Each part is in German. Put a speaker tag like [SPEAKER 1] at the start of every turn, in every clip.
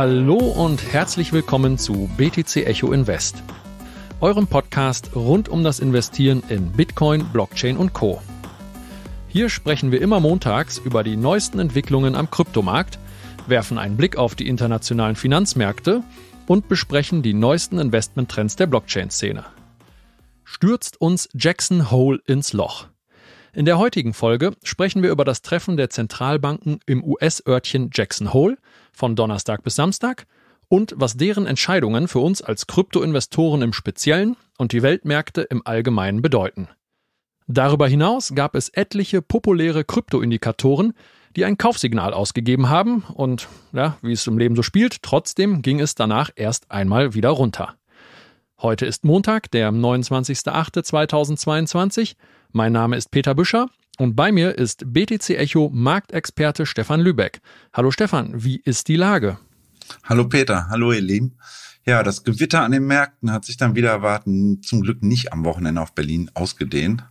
[SPEAKER 1] Hallo und herzlich willkommen zu BTC Echo Invest, eurem Podcast rund um das Investieren in Bitcoin, Blockchain und Co. Hier sprechen wir immer montags über die neuesten Entwicklungen am Kryptomarkt, werfen einen Blick auf die internationalen Finanzmärkte und besprechen die neuesten Investmenttrends der Blockchain-Szene. Stürzt uns Jackson Hole ins Loch. In der heutigen Folge sprechen wir über das Treffen der Zentralbanken im US-Örtchen Jackson Hole – von Donnerstag bis Samstag und was deren Entscheidungen für uns als Kryptoinvestoren im Speziellen und die Weltmärkte im Allgemeinen bedeuten. Darüber hinaus gab es etliche populäre Kryptoindikatoren, die ein Kaufsignal ausgegeben haben und, ja, wie es im Leben so spielt, trotzdem ging es danach erst einmal wieder runter. Heute ist Montag, der 29.08.2022. Mein Name ist Peter Büscher und bei mir ist BTC
[SPEAKER 2] Echo Marktexperte Stefan Lübeck. Hallo Stefan, wie ist die Lage? Hallo Peter, hallo ihr Lieben. Ja, das Gewitter an den Märkten hat sich dann wieder erwarten, zum Glück nicht am Wochenende auf Berlin ausgedehnt.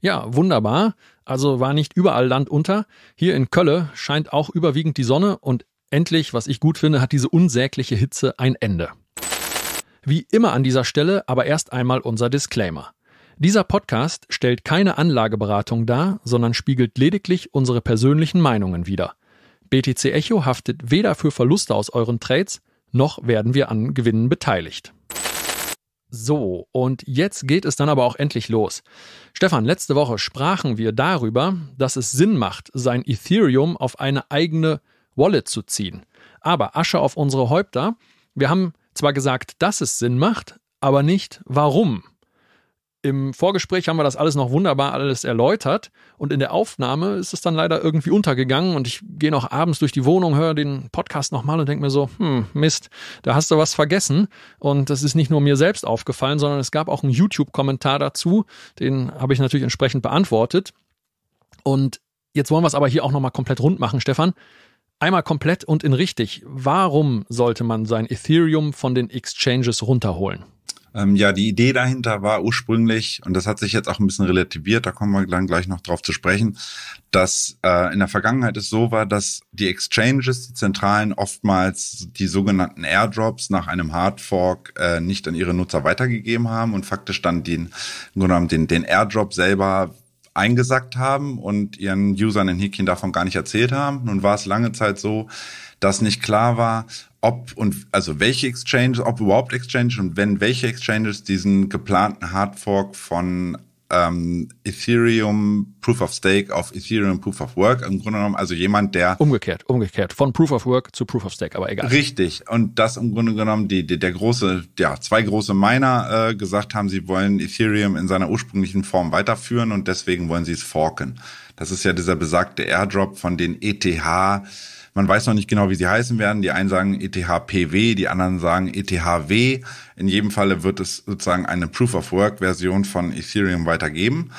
[SPEAKER 1] Ja, wunderbar. Also war nicht überall Land unter. Hier in Kölle scheint auch überwiegend die Sonne und endlich, was ich gut finde, hat diese unsägliche Hitze ein Ende. Wie immer an dieser Stelle aber erst einmal unser Disclaimer. Dieser Podcast stellt keine Anlageberatung dar, sondern spiegelt lediglich unsere persönlichen Meinungen wider. BTC Echo haftet weder für Verluste aus euren Trades, noch werden wir an Gewinnen beteiligt. So, und jetzt geht es dann aber auch endlich los. Stefan, letzte Woche sprachen wir darüber, dass es Sinn macht, sein Ethereum auf eine eigene Wallet zu ziehen. Aber Asche auf unsere Häupter, wir haben zwar gesagt, dass es Sinn macht, aber nicht warum. Im Vorgespräch haben wir das alles noch wunderbar alles erläutert und in der Aufnahme ist es dann leider irgendwie untergegangen und ich gehe noch abends durch die Wohnung, höre den Podcast nochmal und denke mir so, hm, Mist, da hast du was vergessen und das ist nicht nur mir selbst aufgefallen, sondern es gab auch einen YouTube-Kommentar dazu, den habe ich natürlich entsprechend beantwortet und jetzt wollen wir es aber hier auch nochmal komplett rund machen, Stefan. Einmal komplett und in richtig. Warum
[SPEAKER 2] sollte man sein
[SPEAKER 1] Ethereum
[SPEAKER 2] von den Exchanges runterholen? Ähm, ja, die Idee dahinter war ursprünglich, und das hat sich jetzt auch ein bisschen relativiert, da kommen wir dann gleich noch drauf zu sprechen, dass äh, in der Vergangenheit es so war, dass die Exchanges, die Zentralen oftmals die sogenannten Airdrops nach einem Hardfork äh, nicht an ihre Nutzer weitergegeben haben und faktisch dann den, genommen den, den Airdrop selber eingesackt haben und ihren Usern in Häkchen davon gar nicht erzählt haben. Nun war es lange Zeit so, dass nicht klar war, ob und also welche Exchanges, ob überhaupt Exchanges und wenn welche Exchanges diesen geplanten Hardfork von ähm, Ethereum Proof of Stake auf Ethereum Proof of Work. Im Grunde genommen also jemand, der.
[SPEAKER 1] Umgekehrt, umgekehrt. Von Proof of Work zu Proof of Stake,
[SPEAKER 2] aber egal. Richtig. Und das im Grunde genommen die, die der große, ja, zwei große Miner äh, gesagt haben, sie wollen Ethereum in seiner ursprünglichen Form weiterführen und deswegen wollen sie es forken. Das ist ja dieser besagte Airdrop von den ETH man weiß noch nicht genau, wie sie heißen werden. Die einen sagen ETHPW, die anderen sagen ETHW. In jedem Falle wird es sozusagen eine Proof-of-Work-Version von Ethereum weitergeben.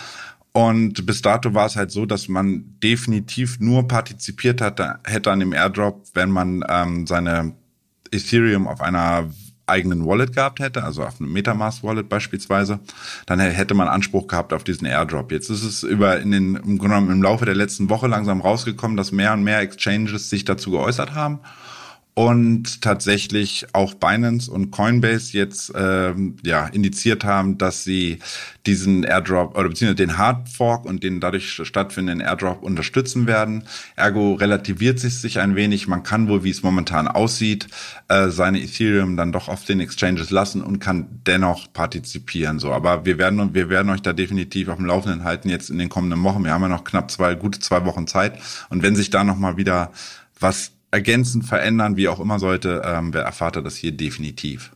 [SPEAKER 2] Und bis dato war es halt so, dass man definitiv nur partizipiert hatte, hätte an dem Airdrop, wenn man ähm, seine Ethereum auf einer eigenen Wallet gehabt hätte, also auf einem Metamask Wallet beispielsweise, dann hätte man Anspruch gehabt auf diesen Airdrop. Jetzt ist es über in den im, Grunde genommen im Laufe der letzten Woche langsam rausgekommen, dass mehr und mehr Exchanges sich dazu geäußert haben und tatsächlich auch Binance und Coinbase jetzt ähm, ja indiziert haben, dass sie diesen Airdrop oder beziehungsweise den Hardfork und den dadurch stattfindenden Airdrop unterstützen werden. Ergo relativiert sich sich ein wenig. Man kann wohl, wie es momentan aussieht, äh, seine Ethereum dann doch auf den Exchanges lassen und kann dennoch partizipieren. So, aber wir werden wir werden euch da definitiv auf dem Laufenden halten jetzt in den kommenden Wochen. Wir haben ja noch knapp zwei gute zwei Wochen Zeit und wenn sich da noch mal wieder was ergänzen, verändern, wie auch immer sollte, ähm, erfahrt er das hier definitiv.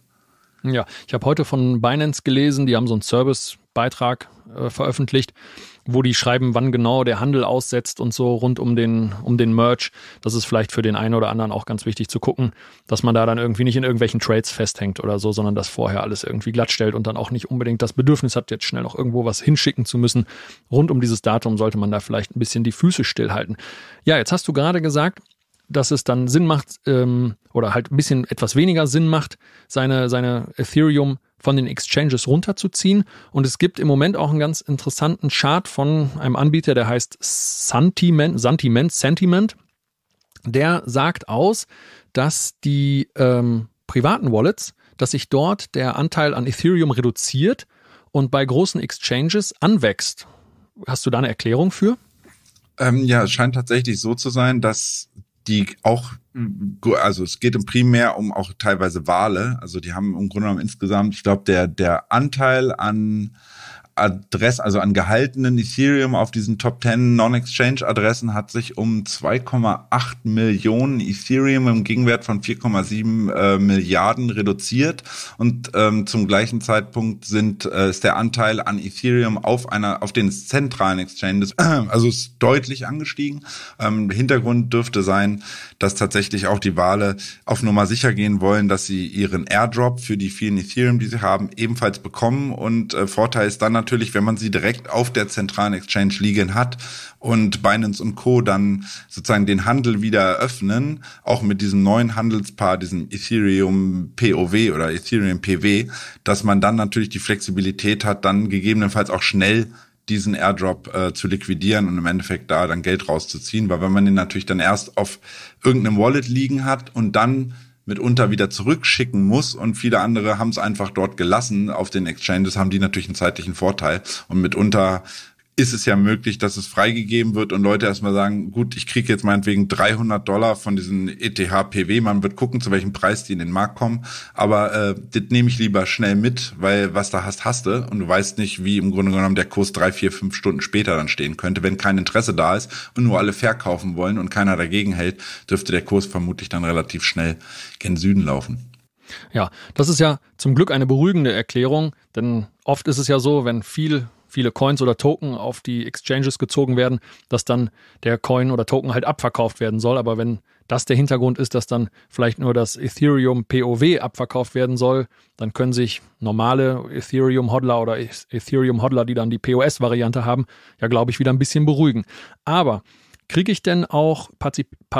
[SPEAKER 1] Ja, ich habe heute von Binance gelesen, die haben so einen Service-Beitrag äh, veröffentlicht, wo die schreiben, wann genau der Handel aussetzt und so rund um den, um den Merch. Das ist vielleicht für den einen oder anderen auch ganz wichtig zu gucken, dass man da dann irgendwie nicht in irgendwelchen Trades festhängt oder so, sondern das vorher alles irgendwie glattstellt und dann auch nicht unbedingt das Bedürfnis hat, jetzt schnell noch irgendwo was hinschicken zu müssen. Rund um dieses Datum sollte man da vielleicht ein bisschen die Füße stillhalten. Ja, jetzt hast du gerade gesagt, dass es dann Sinn macht ähm, oder halt ein bisschen etwas weniger Sinn macht, seine, seine Ethereum von den Exchanges runterzuziehen. Und es gibt im Moment auch einen ganz interessanten Chart von einem Anbieter, der heißt Sentiment, Sentiment, Sentiment. Der sagt aus, dass die ähm, privaten Wallets, dass sich dort der Anteil an Ethereum reduziert
[SPEAKER 2] und bei großen Exchanges anwächst. Hast du da eine Erklärung für? Ähm, ja, es scheint tatsächlich so zu sein, dass die auch, also es geht im primär um auch teilweise Wale. Also die haben im Grunde genommen insgesamt, ich glaube, der, der Anteil an Adress, also an gehaltenen Ethereum auf diesen Top 10 Non-Exchange-Adressen hat sich um 2,8 Millionen Ethereum im Gegenwert von 4,7 äh, Milliarden reduziert. Und ähm, zum gleichen Zeitpunkt sind, äh, ist der Anteil an Ethereum auf einer, auf den zentralen Exchanges, äh, also ist deutlich angestiegen. Ähm, Hintergrund dürfte sein, dass tatsächlich auch die Wale auf Nummer sicher gehen wollen, dass sie ihren Airdrop für die vielen Ethereum, die sie haben, ebenfalls bekommen. Und äh, Vorteil ist dann natürlich, wenn man sie direkt auf der zentralen Exchange liegen hat und Binance und Co. dann sozusagen den Handel wieder eröffnen, auch mit diesem neuen Handelspaar, diesem Ethereum POW oder Ethereum PW, dass man dann natürlich die Flexibilität hat, dann gegebenenfalls auch schnell diesen Airdrop äh, zu liquidieren und im Endeffekt da dann Geld rauszuziehen, weil wenn man den natürlich dann erst auf irgendeinem Wallet liegen hat und dann mitunter wieder zurückschicken muss und viele andere haben es einfach dort gelassen. Auf den Exchanges haben die natürlich einen zeitlichen Vorteil und mitunter ist es ja möglich, dass es freigegeben wird und Leute erstmal sagen, gut, ich kriege jetzt meinetwegen 300 Dollar von diesen ETH-PW, man wird gucken, zu welchem Preis die in den Markt kommen, aber äh, das nehme ich lieber schnell mit, weil was da hast, hast du und du weißt nicht, wie im Grunde genommen der Kurs drei, vier, fünf Stunden später dann stehen könnte. Wenn kein Interesse da ist und nur alle verkaufen wollen und keiner dagegen hält, dürfte der Kurs vermutlich dann relativ schnell gen Süden laufen. Ja, das ist ja zum Glück eine beruhigende Erklärung, denn oft ist
[SPEAKER 1] es ja so, wenn viel viele Coins oder Token auf die Exchanges gezogen werden, dass dann der Coin oder Token halt abverkauft werden soll. Aber wenn das der Hintergrund ist, dass dann vielleicht nur das Ethereum POW abverkauft werden soll, dann können sich normale Ethereum-Hodler oder Ethereum-Hodler, die dann die POS-Variante haben, ja, glaube ich, wieder ein bisschen beruhigen. Aber kriege ich denn auch,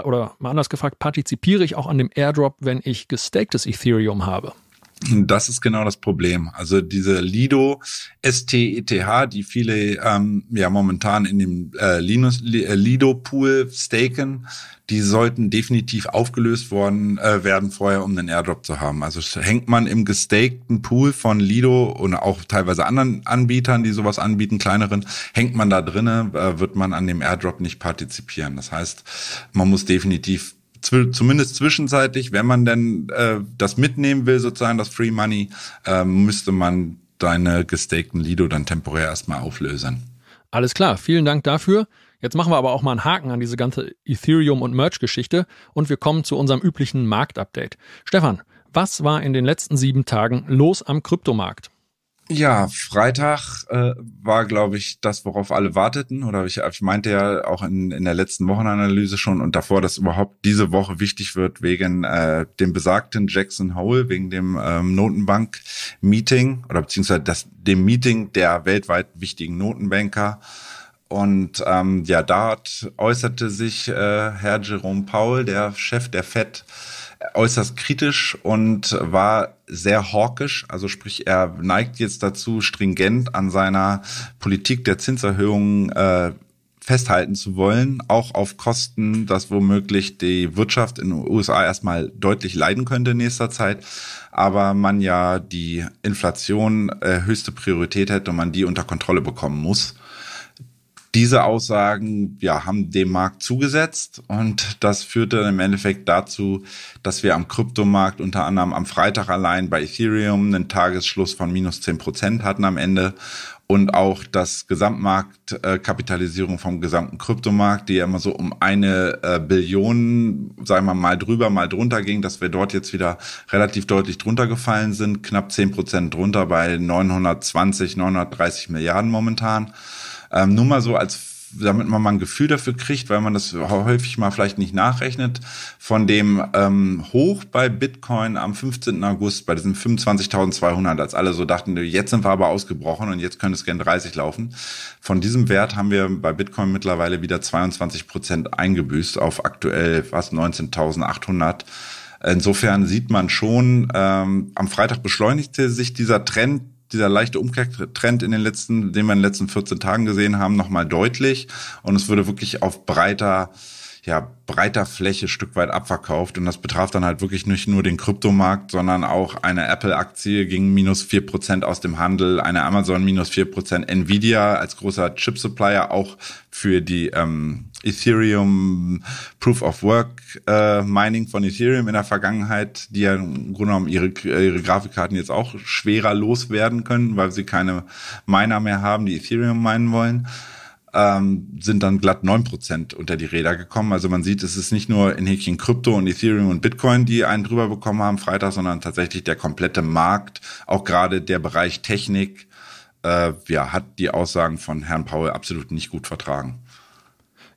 [SPEAKER 1] oder mal anders gefragt, partizipiere ich auch an dem Airdrop, wenn ich
[SPEAKER 2] gestakedes Ethereum habe? Das ist genau das Problem. Also diese Lido STETH, die viele ähm, ja momentan in dem äh, Linus, äh, Lido Pool staken, die sollten definitiv aufgelöst worden äh, werden vorher, um den Airdrop zu haben. Also hängt man im gestakten Pool von Lido und auch teilweise anderen Anbietern, die sowas anbieten, kleineren, hängt man da drinne, äh, wird man an dem Airdrop nicht partizipieren. Das heißt, man muss definitiv zumindest zwischenzeitlich, wenn man denn äh, das mitnehmen will, sozusagen das Free Money, äh, müsste man deine gestakten Lido dann temporär erstmal auflösen.
[SPEAKER 1] Alles klar, vielen Dank dafür. Jetzt machen wir aber auch mal einen Haken an diese ganze Ethereum- und Merch-Geschichte und wir kommen zu unserem üblichen Marktupdate. Stefan, was war in den letzten sieben Tagen los am Kryptomarkt?
[SPEAKER 2] Ja, Freitag äh, war, glaube ich, das, worauf alle warteten. Oder ich, ich meinte ja auch in, in der letzten Wochenanalyse schon und davor, dass überhaupt diese Woche wichtig wird wegen äh, dem besagten Jackson Hole, wegen dem ähm, Notenbank-Meeting oder beziehungsweise das, dem Meeting der weltweit wichtigen Notenbanker. Und ähm, ja, dort äußerte sich äh, Herr Jerome Powell, der Chef der FED, äußerst kritisch und war sehr hawkisch, also sprich, er neigt jetzt dazu, stringent an seiner Politik der Zinserhöhungen äh, festhalten zu wollen, auch auf Kosten, dass womöglich die Wirtschaft in den USA erstmal deutlich leiden könnte in nächster Zeit, aber man ja die Inflation äh, höchste Priorität hätte und man die unter Kontrolle bekommen muss. Diese Aussagen ja, haben dem Markt zugesetzt und das führte im Endeffekt dazu, dass wir am Kryptomarkt unter anderem am Freitag allein bei Ethereum einen Tagesschluss von minus zehn Prozent hatten am Ende und auch das Gesamtmarktkapitalisierung äh, vom gesamten Kryptomarkt, die ja immer so um eine äh, Billion, sagen wir mal drüber, mal drunter ging, dass wir dort jetzt wieder relativ deutlich drunter gefallen sind, knapp zehn Prozent drunter bei 920, 930 Milliarden momentan. Ähm, nur mal so als damit man mal ein Gefühl dafür kriegt, weil man das häufig mal vielleicht nicht nachrechnet, von dem ähm, Hoch bei Bitcoin am 15. August, bei diesen 25.200, als alle so dachten, jetzt sind wir aber ausgebrochen und jetzt könnte es gern 30 laufen. Von diesem Wert haben wir bei Bitcoin mittlerweile wieder 22 Prozent eingebüßt auf aktuell was 19.800. Insofern sieht man schon, ähm, am Freitag beschleunigte sich dieser Trend, dieser leichte Umkehrtrend in den letzten, den wir in den letzten 14 Tagen gesehen haben, nochmal deutlich. Und es würde wirklich auf breiter ja breiter Fläche Stück weit abverkauft und das betraf dann halt wirklich nicht nur den Kryptomarkt, sondern auch eine Apple-Aktie ging minus vier Prozent aus dem Handel, eine Amazon minus vier Prozent, Nvidia als großer Chip-Supplier auch für die ähm, Ethereum Proof of Work äh, Mining von Ethereum in der Vergangenheit, die ja im Grunde genommen ihre, äh, ihre Grafikkarten jetzt auch schwerer loswerden können, weil sie keine Miner mehr haben, die Ethereum meinen wollen ähm, sind dann glatt 9% unter die Räder gekommen. Also man sieht, es ist nicht nur in Häkchen Krypto und Ethereum und Bitcoin, die einen drüber bekommen haben Freitag, sondern tatsächlich der komplette Markt, auch gerade der Bereich Technik, äh, ja, hat die Aussagen von Herrn Paul absolut nicht gut vertragen.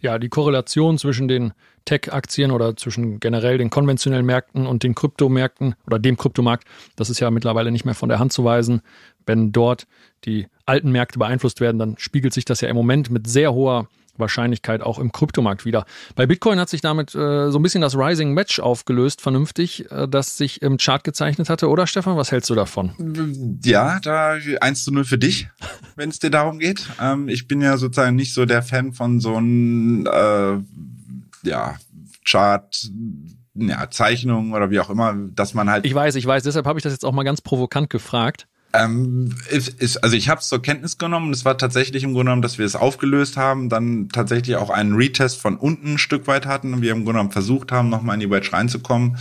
[SPEAKER 2] Ja, die
[SPEAKER 1] Korrelation zwischen den Tech-Aktien oder zwischen generell den konventionellen Märkten und den Kryptomärkten oder dem Kryptomarkt, das ist ja mittlerweile nicht mehr von der Hand zu weisen, wenn dort die alten Märkte beeinflusst werden, dann spiegelt sich das ja im Moment mit sehr hoher Wahrscheinlichkeit auch im Kryptomarkt wieder. Bei Bitcoin hat sich damit äh, so ein bisschen das Rising Match aufgelöst, vernünftig, äh, das sich im Chart gezeichnet hatte, oder Stefan? Was hältst du davon?
[SPEAKER 2] Ja, da 1 zu 0 für dich, wenn es dir darum geht. Ähm, ich bin ja sozusagen nicht so der Fan von so einem äh, ja, Chart ja, Zeichnungen oder wie auch immer, dass man halt. Ich weiß, ich weiß, deshalb habe ich das jetzt auch mal ganz provokant gefragt. Ähm, ist, ist, also ich habe es zur Kenntnis genommen. Es war tatsächlich im Grunde genommen, dass wir es aufgelöst haben, dann tatsächlich auch einen Retest von unten ein Stück weit hatten und wir im Grunde genommen versucht haben, nochmal in die Wedge reinzukommen,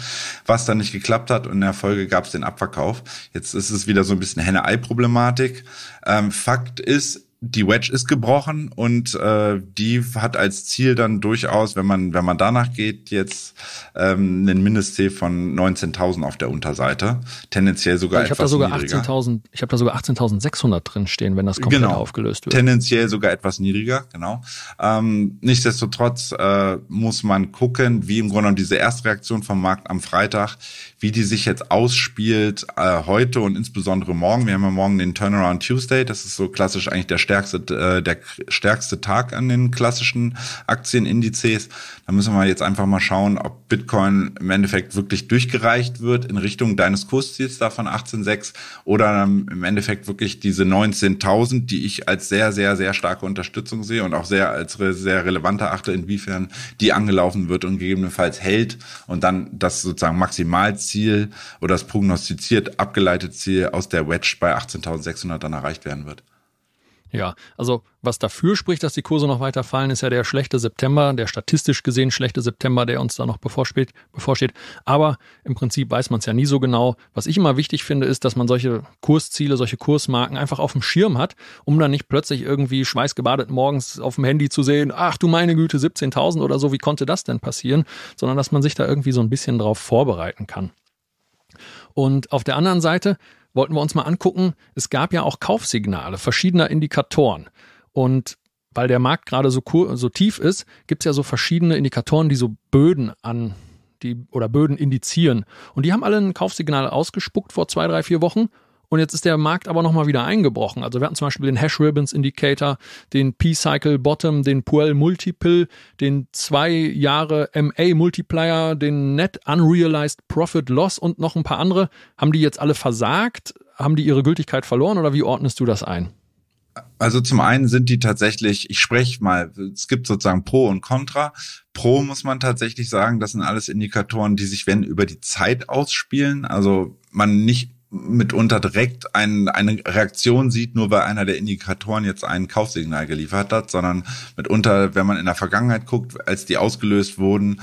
[SPEAKER 2] was dann nicht geklappt hat und in der Folge gab es den Abverkauf. Jetzt ist es wieder so ein bisschen Henne-Ei-Problematik. Ähm, Fakt ist, die Wedge ist gebrochen und äh, die hat als Ziel dann durchaus, wenn man wenn man danach geht, jetzt ähm, einen Mindestziel von 19.000 auf der Unterseite, tendenziell sogar ich etwas sogar niedriger.
[SPEAKER 1] 18.000, ich habe da sogar 18.600 drin stehen,
[SPEAKER 2] wenn das komplett genau. aufgelöst wird. Tendenziell sogar etwas niedriger, genau. Ähm, nichtsdestotrotz äh, muss man gucken, wie im Grunde genommen diese Erstreaktion vom Markt am Freitag, wie die sich jetzt ausspielt äh, heute und insbesondere morgen. Wir haben ja morgen den Turnaround Tuesday, das ist so klassisch eigentlich der stärkste, äh, der stärkste Tag an den klassischen Aktienindizes. Da müssen wir jetzt einfach mal schauen, ob Bitcoin im Endeffekt wirklich durchgereicht wird in Richtung deines Kursziels da von 18,6 oder im Endeffekt wirklich diese 19.000, die ich als sehr, sehr, sehr starke Unterstützung sehe und auch sehr als sehr relevant erachte, inwiefern die angelaufen wird und gegebenenfalls hält und dann das sozusagen Maximalziel oder das prognostiziert abgeleitete Ziel aus der Wedge bei 18.600 dann erreicht werden wird.
[SPEAKER 1] Ja, also was dafür spricht, dass die Kurse noch weiter fallen, ist ja der schlechte September, der statistisch gesehen schlechte September, der uns da noch bevorsteht. bevorsteht. Aber im Prinzip weiß man es ja nie so genau. Was ich immer wichtig finde, ist, dass man solche Kursziele, solche Kursmarken einfach auf dem Schirm hat, um dann nicht plötzlich irgendwie schweißgebadet morgens auf dem Handy zu sehen, ach du meine Güte, 17.000 oder so, wie konnte das denn passieren? Sondern dass man sich da irgendwie so ein bisschen drauf vorbereiten kann. Und auf der anderen Seite wollten wir uns mal angucken, es gab ja auch Kaufsignale verschiedener Indikatoren. Und weil der Markt gerade so, so tief ist, gibt es ja so verschiedene Indikatoren, die so Böden an die oder Böden indizieren. Und die haben alle ein Kaufsignal ausgespuckt vor zwei, drei, vier Wochen und jetzt ist der Markt aber nochmal wieder eingebrochen. Also wir hatten zum Beispiel den Hash Ribbons Indicator, den P-Cycle Bottom, den Puel Multiple, den zwei Jahre MA Multiplier, den Net Unrealized Profit Loss und noch ein paar andere. Haben die jetzt alle versagt? Haben die ihre Gültigkeit verloren oder wie ordnest du das ein?
[SPEAKER 2] Also zum einen sind die tatsächlich, ich spreche mal, es gibt sozusagen Pro und Contra. Pro muss man tatsächlich sagen, das sind alles Indikatoren, die sich, wenn, über die Zeit ausspielen. Also man nicht mitunter direkt ein, eine Reaktion sieht, nur weil einer der Indikatoren jetzt ein Kaufsignal geliefert hat, sondern mitunter, wenn man in der Vergangenheit guckt, als die ausgelöst wurden,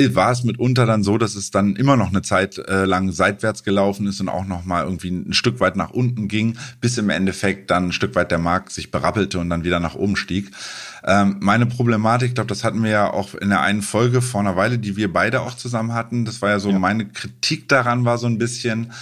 [SPEAKER 2] war es mitunter dann so, dass es dann immer noch eine Zeit äh, lang seitwärts gelaufen ist und auch noch mal irgendwie ein Stück weit nach unten ging, bis im Endeffekt dann ein Stück weit der Markt sich berappelte und dann wieder nach oben stieg. Ähm, meine Problematik, ich glaube, das hatten wir ja auch in der einen Folge vor einer Weile, die wir beide auch zusammen hatten. Das war ja so, ja. meine Kritik daran war so ein bisschen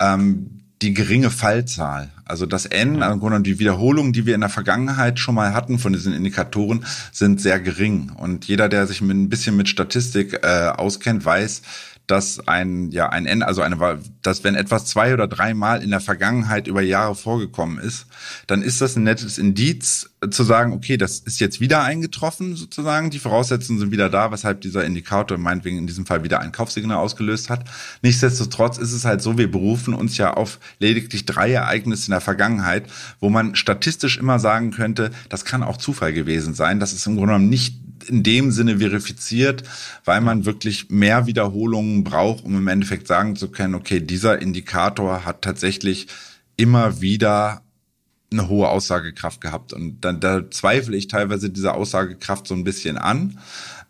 [SPEAKER 2] ähm, die geringe Fallzahl. Also das N, ja. also die Wiederholungen, die wir in der Vergangenheit schon mal hatten von diesen Indikatoren, sind sehr gering. Und jeder, der sich mit, ein bisschen mit Statistik äh, auskennt, weiß, dass ein, ja, ein N, also eine, dass wenn etwas zwei oder dreimal in der Vergangenheit über Jahre vorgekommen ist, dann ist das ein nettes Indiz äh, zu sagen, okay, das ist jetzt wieder eingetroffen sozusagen, die Voraussetzungen sind wieder da, weshalb dieser Indikator meinetwegen in diesem Fall wieder ein Kaufsignal ausgelöst hat. Nichtsdestotrotz ist es halt so, wir berufen uns ja auf lediglich drei Ereignisse in der Vergangenheit, wo man statistisch immer sagen könnte, das kann auch Zufall gewesen sein, das ist im Grunde genommen nicht in dem Sinne verifiziert, weil man wirklich mehr Wiederholungen braucht, um im Endeffekt sagen zu können, okay, dieser Indikator hat tatsächlich immer wieder eine hohe Aussagekraft gehabt. Und dann, da zweifle ich teilweise diese Aussagekraft so ein bisschen an.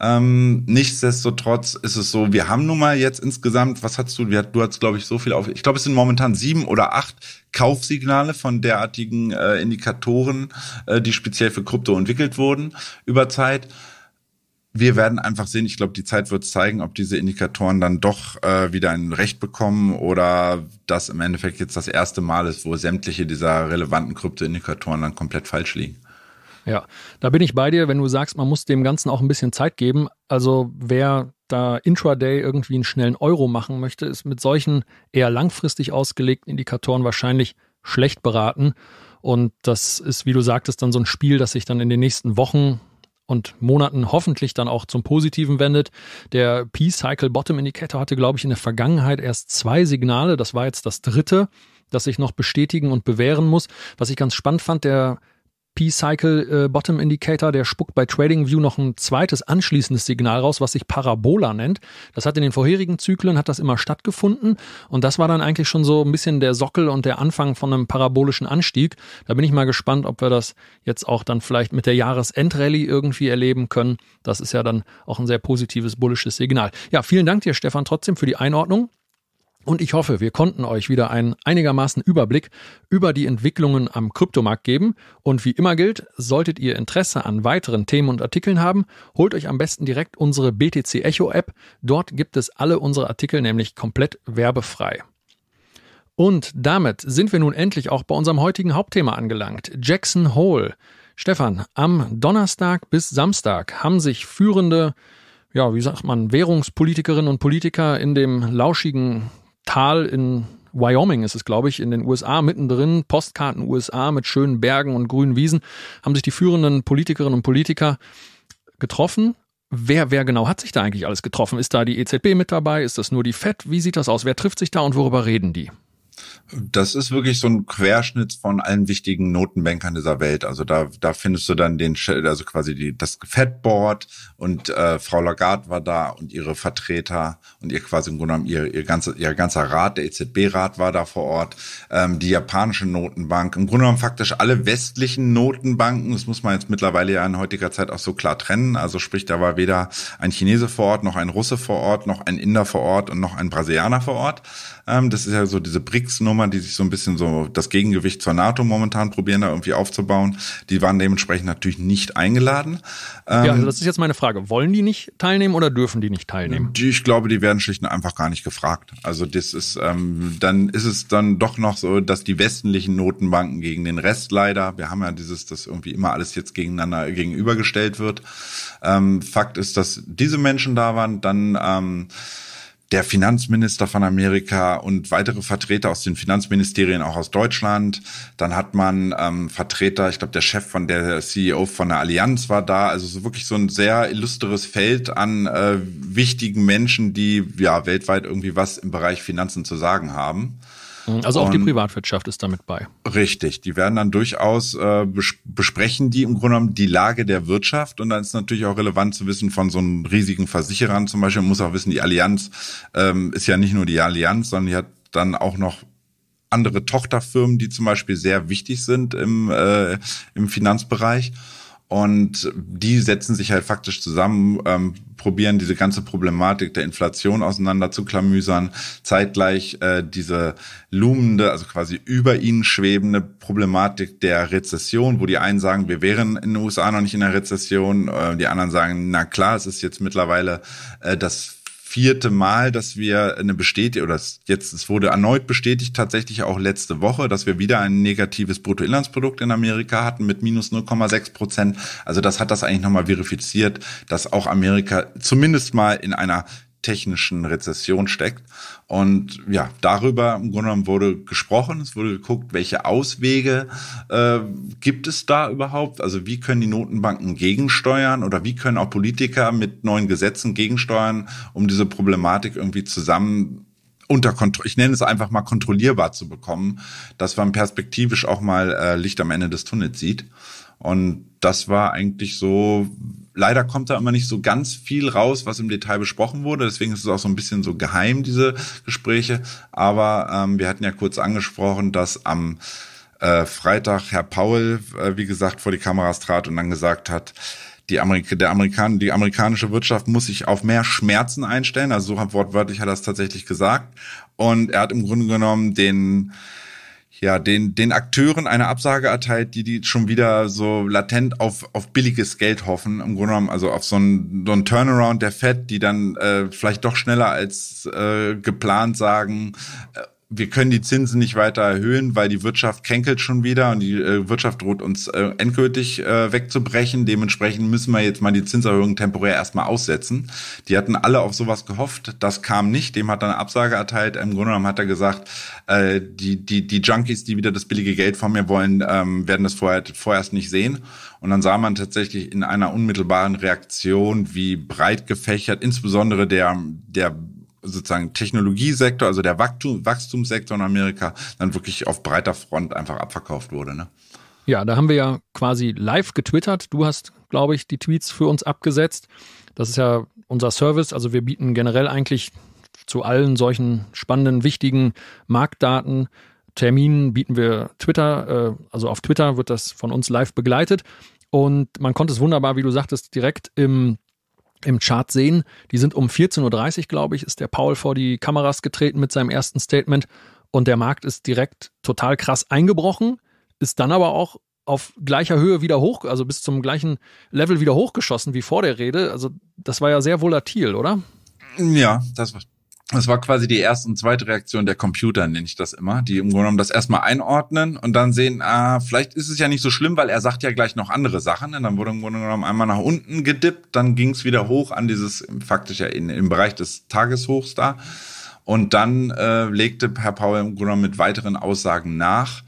[SPEAKER 2] Ähm, nichtsdestotrotz ist es so, wir haben nun mal jetzt insgesamt, was hast du, du hast glaube ich so viel auf, ich glaube es sind momentan sieben oder acht Kaufsignale von derartigen äh, Indikatoren, äh, die speziell für Krypto entwickelt wurden über Zeit wir werden einfach sehen, ich glaube, die Zeit wird zeigen, ob diese Indikatoren dann doch äh, wieder ein Recht bekommen oder das im Endeffekt jetzt das erste Mal ist, wo sämtliche dieser relevanten Kryptoindikatoren dann komplett falsch liegen.
[SPEAKER 1] Ja, da bin ich bei dir, wenn du sagst, man muss dem Ganzen auch ein bisschen Zeit geben. Also wer da intraday irgendwie einen schnellen Euro machen möchte, ist mit solchen eher langfristig ausgelegten Indikatoren wahrscheinlich schlecht beraten. Und das ist, wie du sagtest, dann so ein Spiel, das sich dann in den nächsten Wochen und Monaten hoffentlich dann auch zum Positiven wendet. Der P-Cycle Bottom Indicator hatte, glaube ich, in der Vergangenheit erst zwei Signale. Das war jetzt das dritte, das sich noch bestätigen und bewähren muss. Was ich ganz spannend fand, der P-Cycle äh, Bottom Indicator, der spuckt bei TradingView noch ein zweites anschließendes Signal raus, was sich Parabola nennt. Das hat in den vorherigen Zyklen, hat das immer stattgefunden und das war dann eigentlich schon so ein bisschen der Sockel und der Anfang von einem parabolischen Anstieg. Da bin ich mal gespannt, ob wir das jetzt auch dann vielleicht mit der Jahresendrallye irgendwie erleben können. Das ist ja dann auch ein sehr positives, bullisches Signal. Ja, vielen Dank dir, Stefan, trotzdem für die Einordnung. Und ich hoffe, wir konnten euch wieder einen einigermaßen Überblick über die Entwicklungen am Kryptomarkt geben. Und wie immer gilt, solltet ihr Interesse an weiteren Themen und Artikeln haben, holt euch am besten direkt unsere BTC Echo App. Dort gibt es alle unsere Artikel nämlich komplett werbefrei. Und damit sind wir nun endlich auch bei unserem heutigen Hauptthema angelangt, Jackson Hole. Stefan, am Donnerstag bis Samstag haben sich führende ja, wie sagt man, Währungspolitikerinnen und Politiker in dem lauschigen Tal in Wyoming ist es, glaube ich, in den USA, mittendrin, Postkarten USA mit schönen Bergen und grünen Wiesen, haben sich die führenden Politikerinnen und Politiker getroffen. Wer, wer genau hat sich da eigentlich alles getroffen? Ist da die EZB mit dabei? Ist das nur die FED? Wie sieht das aus? Wer trifft sich da und worüber reden die?
[SPEAKER 2] Das ist wirklich so ein Querschnitt von allen wichtigen Notenbankern dieser Welt. Also da, da findest du dann den, also quasi die, das Fed-Board und äh, Frau Lagarde war da und ihre Vertreter und ihr quasi im Grunde genommen ihr, ihr, ganze, ihr ganzer Rat, der EZB-Rat war da vor Ort, ähm, die japanische Notenbank, im Grunde genommen faktisch alle westlichen Notenbanken, das muss man jetzt mittlerweile ja in heutiger Zeit auch so klar trennen. Also sprich, da war weder ein Chinese vor Ort, noch ein Russe vor Ort, noch ein Inder vor Ort und noch ein Brasilianer vor Ort. Ähm, das ist ja so diese BRICS Kriegsnummer, die sich so ein bisschen so das Gegengewicht zur NATO momentan probieren, da irgendwie aufzubauen, die waren dementsprechend natürlich nicht eingeladen. Ähm, ja, also ähm, das ist
[SPEAKER 1] jetzt meine Frage. Wollen die nicht teilnehmen oder dürfen die nicht teilnehmen?
[SPEAKER 2] Die, ich glaube, die werden schlicht und einfach gar nicht gefragt. Also das ist, ähm, dann ist es dann doch noch so, dass die westlichen Notenbanken gegen den Rest leider, wir haben ja dieses, dass irgendwie immer alles jetzt gegeneinander gegenübergestellt wird. Ähm, Fakt ist, dass diese Menschen da waren, dann ähm, der Finanzminister von Amerika und weitere Vertreter aus den Finanzministerien auch aus Deutschland. Dann hat man ähm, Vertreter, ich glaube, der Chef von der CEO von der Allianz war da. Also so wirklich so ein sehr illustres Feld an äh, wichtigen Menschen, die ja weltweit irgendwie was im Bereich Finanzen zu sagen haben.
[SPEAKER 1] Mhm. Also auch und die Privatwirtschaft ist damit
[SPEAKER 2] bei. Richtig, die werden dann durchaus äh, besprechen die im Grunde genommen die Lage der Wirtschaft und dann ist natürlich auch relevant zu wissen von so einem riesigen Versicherern zum Beispiel, man muss auch wissen, die Allianz ähm, ist ja nicht nur die Allianz, sondern die hat dann auch noch andere Tochterfirmen, die zum Beispiel sehr wichtig sind im, äh, im Finanzbereich. Und die setzen sich halt faktisch zusammen, ähm, probieren diese ganze Problematik der Inflation auseinander zu klamüsern, zeitgleich äh, diese loomende, also quasi über ihnen schwebende Problematik der Rezession, wo die einen sagen, wir wären in den USA noch nicht in der Rezession, äh, die anderen sagen, na klar, es ist jetzt mittlerweile äh, das vierte Mal, dass wir eine Bestätigung, oder jetzt, es wurde erneut bestätigt, tatsächlich auch letzte Woche, dass wir wieder ein negatives Bruttoinlandsprodukt in Amerika hatten mit minus 0,6 Prozent. Also das hat das eigentlich nochmal verifiziert, dass auch Amerika zumindest mal in einer technischen Rezession steckt. Und ja, darüber im Grunde genommen wurde gesprochen. Es wurde geguckt, welche Auswege äh, gibt es da überhaupt? Also wie können die Notenbanken gegensteuern oder wie können auch Politiker mit neuen Gesetzen gegensteuern, um diese Problematik irgendwie zusammen unter Kontrolle, ich nenne es einfach mal kontrollierbar zu bekommen, dass man perspektivisch auch mal äh, Licht am Ende des Tunnels sieht. Und das war eigentlich so, leider kommt da immer nicht so ganz viel raus, was im Detail besprochen wurde. Deswegen ist es auch so ein bisschen so geheim, diese Gespräche. Aber ähm, wir hatten ja kurz angesprochen, dass am äh, Freitag Herr Powell, äh, wie gesagt, vor die Kameras trat und dann gesagt hat, die, Amerik der Amerikan die amerikanische Wirtschaft muss sich auf mehr Schmerzen einstellen. Also so wortwörtlich hat er es tatsächlich gesagt. Und er hat im Grunde genommen den ja, den, den Akteuren eine Absage erteilt, die die schon wieder so latent auf, auf billiges Geld hoffen, im Grunde genommen, also auf so einen, so einen Turnaround der Fed, die dann äh, vielleicht doch schneller als äh, geplant sagen, äh, wir können die Zinsen nicht weiter erhöhen, weil die Wirtschaft kränkelt schon wieder und die äh, Wirtschaft droht uns äh, endgültig äh, wegzubrechen. Dementsprechend müssen wir jetzt mal die Zinserhöhung temporär erstmal aussetzen. Die hatten alle auf sowas gehofft. Das kam nicht. Dem hat er eine Absage erteilt. Im Grunde genommen hat er gesagt, äh, die, die, die Junkies, die wieder das billige Geld von mir wollen, ähm, werden das vorher, vorerst nicht sehen. Und dann sah man tatsächlich in einer unmittelbaren Reaktion, wie breit gefächert insbesondere der, der sozusagen Technologiesektor, also der Wachstum, Wachstumssektor in Amerika, dann wirklich auf breiter Front einfach abverkauft wurde. Ne?
[SPEAKER 1] Ja, da haben wir ja quasi live getwittert. Du hast, glaube ich, die Tweets für uns abgesetzt. Das ist ja unser Service. Also wir bieten generell eigentlich zu allen solchen spannenden, wichtigen Marktdaten, Terminen bieten wir Twitter. Äh, also auf Twitter wird das von uns live begleitet. Und man konnte es wunderbar, wie du sagtest, direkt im im Chart sehen. Die sind um 14.30 Uhr, glaube ich, ist der Paul vor die Kameras getreten mit seinem ersten Statement. Und der Markt ist direkt total krass eingebrochen, ist dann aber auch auf gleicher Höhe wieder hoch, also bis zum gleichen Level wieder hochgeschossen wie vor der Rede. Also das war ja sehr volatil, oder?
[SPEAKER 2] Ja, das das war quasi die erste und zweite Reaktion der Computer, nenne ich das immer, die im Grunde genommen das erstmal einordnen und dann sehen, ah, vielleicht ist es ja nicht so schlimm, weil er sagt ja gleich noch andere Sachen. Und ne? dann wurde im Grunde genommen einmal nach unten gedippt, dann ging es wieder hoch an dieses, faktisch ja in, im Bereich des Tageshochs da. Und dann äh, legte Herr Powell im Grunde genommen mit weiteren Aussagen nach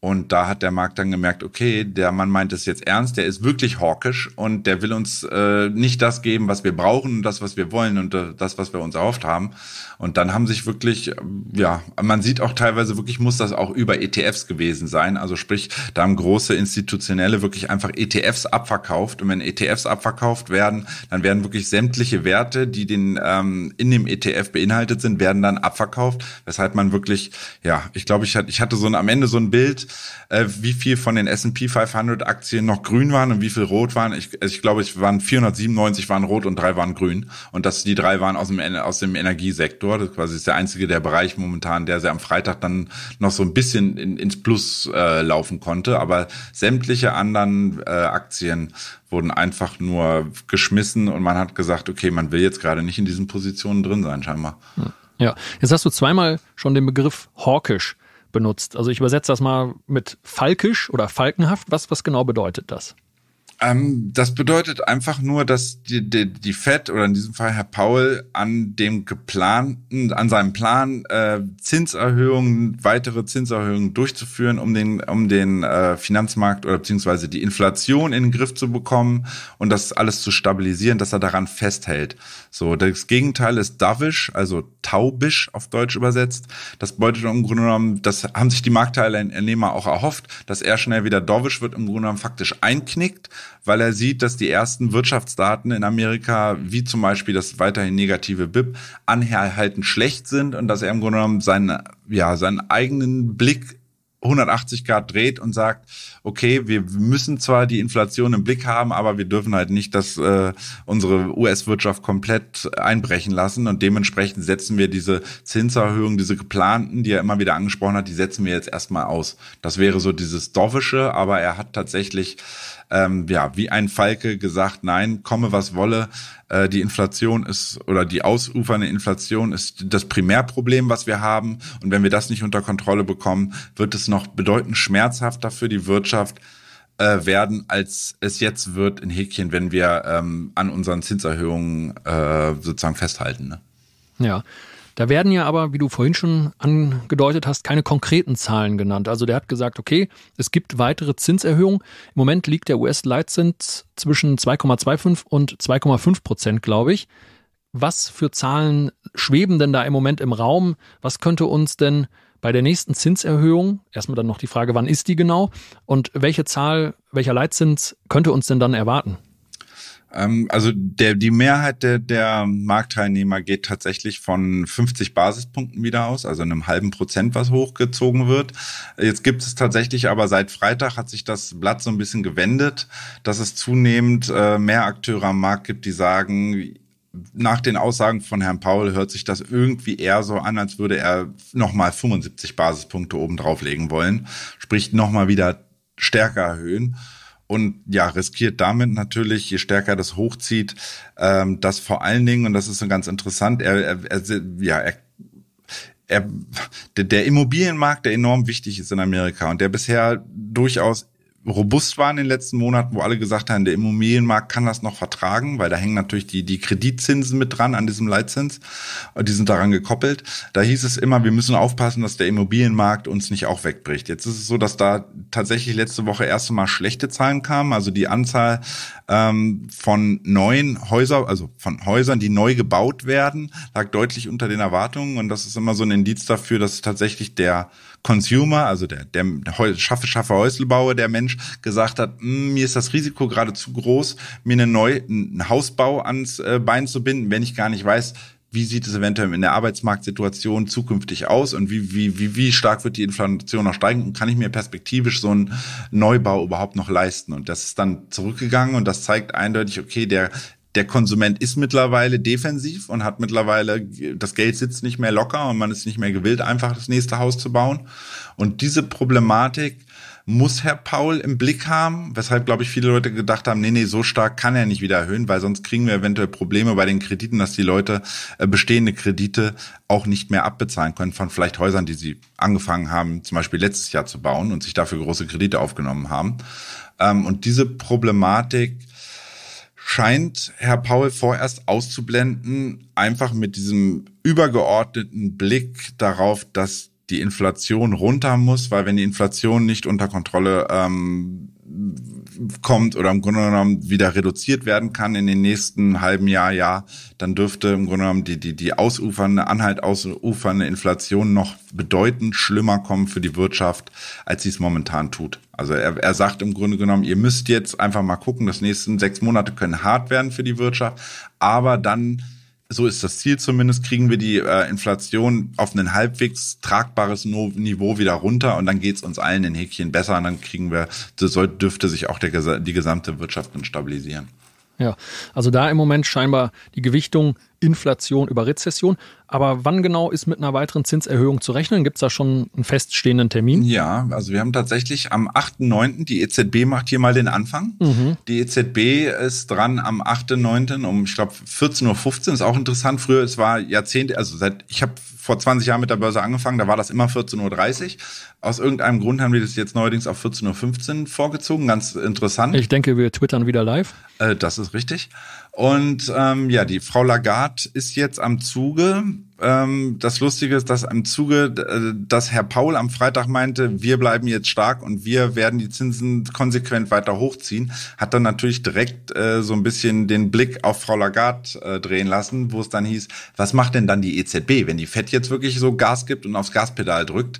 [SPEAKER 2] und da hat der Markt dann gemerkt, okay, der Mann meint es jetzt ernst, der ist wirklich hawkisch und der will uns äh, nicht das geben, was wir brauchen, und das, was wir wollen und äh, das, was wir uns erhofft haben. Und dann haben sich wirklich, ähm, ja, man sieht auch teilweise wirklich, muss das auch über ETFs gewesen sein. Also sprich, da haben große Institutionelle wirklich einfach ETFs abverkauft. Und wenn ETFs abverkauft werden, dann werden wirklich sämtliche Werte, die den ähm, in dem ETF beinhaltet sind, werden dann abverkauft. Weshalb man wirklich, ja, ich glaube, ich hatte, ich hatte so ein, am Ende so ein Bild, äh, wie viel von den S&P 500 Aktien noch grün waren und wie viel rot waren. Ich, also ich glaube, ich waren 497 waren rot und drei waren grün. Und dass die drei waren aus dem, aus dem Energiesektor. Das quasi ist der einzige der Bereich momentan, der sehr am Freitag dann noch so ein bisschen in, ins Plus äh, laufen konnte. Aber sämtliche anderen äh, Aktien wurden einfach nur geschmissen und man hat gesagt, okay, man will jetzt gerade nicht in diesen Positionen drin sein, scheinbar. Hm.
[SPEAKER 1] Ja, jetzt hast du zweimal schon den Begriff hawkisch benutzt. Also ich übersetze das mal mit falkisch oder
[SPEAKER 2] falkenhaft. Was, was genau bedeutet das? Ähm, das bedeutet einfach nur, dass die, die, die Fed oder in diesem Fall Herr Paul an dem geplanten, an seinem Plan, äh, Zinserhöhungen, weitere Zinserhöhungen durchzuführen, um den, um den äh, Finanzmarkt oder beziehungsweise die Inflation in den Griff zu bekommen und das alles zu stabilisieren, dass er daran festhält. So, das Gegenteil ist dovish, also taubisch auf Deutsch übersetzt. Das bedeutet im Grunde genommen, das haben sich die Marktteilnehmer auch erhofft, dass er schnell wieder dovish wird, im Grunde genommen faktisch einknickt weil er sieht, dass die ersten Wirtschaftsdaten in Amerika, wie zum Beispiel das weiterhin negative BIP, anherhaltend schlecht sind und dass er im Grunde genommen seinen, ja, seinen eigenen Blick 180 Grad dreht und sagt, okay, wir müssen zwar die Inflation im Blick haben, aber wir dürfen halt nicht, dass äh, unsere US-Wirtschaft komplett einbrechen lassen und dementsprechend setzen wir diese Zinserhöhung, diese geplanten, die er immer wieder angesprochen hat, die setzen wir jetzt erstmal aus. Das wäre so dieses Dorfische, aber er hat tatsächlich ähm, ja, wie ein Falke gesagt, nein, komme was wolle, äh, die Inflation ist oder die ausufernde Inflation ist das Primärproblem, was wir haben. Und wenn wir das nicht unter Kontrolle bekommen, wird es noch bedeutend schmerzhafter für die Wirtschaft äh, werden, als es jetzt wird in Häkchen, wenn wir ähm, an unseren Zinserhöhungen äh, sozusagen festhalten. Ne?
[SPEAKER 1] Ja. Da werden ja aber, wie du vorhin schon angedeutet hast, keine konkreten Zahlen genannt. Also der hat gesagt, okay, es gibt weitere Zinserhöhungen. Im Moment liegt der US-Leitzins zwischen 2,25 und 2,5 Prozent, glaube ich. Was für Zahlen schweben denn da im Moment im Raum? Was könnte uns denn bei der nächsten Zinserhöhung, erstmal dann noch die Frage, wann ist die genau und welche Zahl, welcher Leitzins könnte uns denn dann erwarten?
[SPEAKER 2] Ähm, also der, die Mehrheit der, der Marktteilnehmer geht tatsächlich von 50 Basispunkten wieder aus, also einem halben Prozent, was hochgezogen wird. Jetzt gibt es tatsächlich aber seit Freitag hat sich das Blatt so ein bisschen gewendet, dass es zunehmend äh, mehr Akteure am Markt gibt, die sagen, nach den Aussagen von Herrn Paul hört sich das irgendwie eher so an, als würde er nochmal 75 Basispunkte oben drauflegen wollen, sprich nochmal wieder stärker erhöhen und ja, riskiert damit natürlich, je stärker das hochzieht, ähm, das vor allen Dingen, und das ist so ganz interessant, er, er, er ja, er er, der Immobilienmarkt, der enorm wichtig ist in Amerika und der bisher durchaus robust war in den letzten Monaten, wo alle gesagt haben, der Immobilienmarkt kann das noch vertragen, weil da hängen natürlich die, die Kreditzinsen mit dran an diesem Leitzins. Äh, die sind daran gekoppelt. Da hieß es immer, wir müssen aufpassen, dass der Immobilienmarkt uns nicht auch wegbricht. Jetzt ist es so, dass da tatsächlich letzte Woche erst mal schlechte Zahlen kamen. Also die Anzahl ähm, von neuen Häusern, also von Häusern, die neu gebaut werden, lag deutlich unter den Erwartungen. Und das ist immer so ein Indiz dafür, dass tatsächlich der Consumer, also der, der schaffe, schaffe Häuslebauer, der Mensch, gesagt hat, hm, mir ist das Risiko gerade zu groß, mir eine neu, einen Hausbau ans äh, Bein zu binden, wenn ich gar nicht weiß, wie sieht es eventuell in der Arbeitsmarktsituation zukünftig aus und wie, wie, wie, wie stark wird die Inflation noch steigen und kann ich mir perspektivisch so einen Neubau überhaupt noch leisten? Und das ist dann zurückgegangen und das zeigt eindeutig, okay, der der Konsument ist mittlerweile defensiv und hat mittlerweile, das Geld sitzt nicht mehr locker und man ist nicht mehr gewillt, einfach das nächste Haus zu bauen. Und diese Problematik muss Herr Paul im Blick haben, weshalb, glaube ich, viele Leute gedacht haben, nee, nee, so stark kann er nicht wieder erhöhen, weil sonst kriegen wir eventuell Probleme bei den Krediten, dass die Leute äh, bestehende Kredite auch nicht mehr abbezahlen können von vielleicht Häusern, die sie angefangen haben, zum Beispiel letztes Jahr zu bauen und sich dafür große Kredite aufgenommen haben. Ähm, und diese Problematik scheint Herr Paul vorerst auszublenden, einfach mit diesem übergeordneten Blick darauf, dass die Inflation runter muss, weil wenn die Inflation nicht unter Kontrolle ähm, kommt oder im Grunde genommen wieder reduziert werden kann in den nächsten halben Jahr, Jahr, dann dürfte im Grunde genommen die, die, die ausufernde, anhalt ausufernde Inflation noch bedeutend schlimmer kommen für die Wirtschaft, als sie es momentan tut. Also er, er sagt im Grunde genommen, ihr müsst jetzt einfach mal gucken, das nächsten sechs Monate können hart werden für die Wirtschaft, aber dann so ist das Ziel zumindest, kriegen wir die äh, Inflation auf ein halbwegs tragbares no Niveau wieder runter und dann geht's uns allen in Häkchen besser und dann kriegen wir, so soll, dürfte sich auch der, die gesamte Wirtschaft dann stabilisieren.
[SPEAKER 1] Ja, also da im Moment scheinbar die Gewichtung Inflation über Rezession. Aber wann genau ist mit einer weiteren Zinserhöhung
[SPEAKER 2] zu rechnen? Gibt es da schon einen feststehenden Termin? Ja, also wir haben tatsächlich am 8.9., die EZB macht hier mal den Anfang. Mhm. Die EZB ist dran am 8.9. um, ich glaube, 14.15 Uhr. Ist auch interessant. Früher, es war Jahrzehnte, also seit, ich habe vor 20 Jahren mit der Börse angefangen, da war das immer 14.30 Uhr. Aus irgendeinem Grund haben wir das jetzt neuerdings auf 14.15 Uhr vorgezogen, ganz interessant. Ich denke, wir twittern wieder live. Äh, das ist richtig. Und ähm, ja, die Frau Lagarde ist jetzt am Zuge ähm, das Lustige ist, dass im Zuge, äh, dass Herr Paul am Freitag meinte, wir bleiben jetzt stark und wir werden die Zinsen konsequent weiter hochziehen, hat dann natürlich direkt äh, so ein bisschen den Blick auf Frau Lagarde äh, drehen lassen, wo es dann hieß, was macht denn dann die EZB, wenn die Fed jetzt wirklich so Gas gibt und aufs Gaspedal drückt?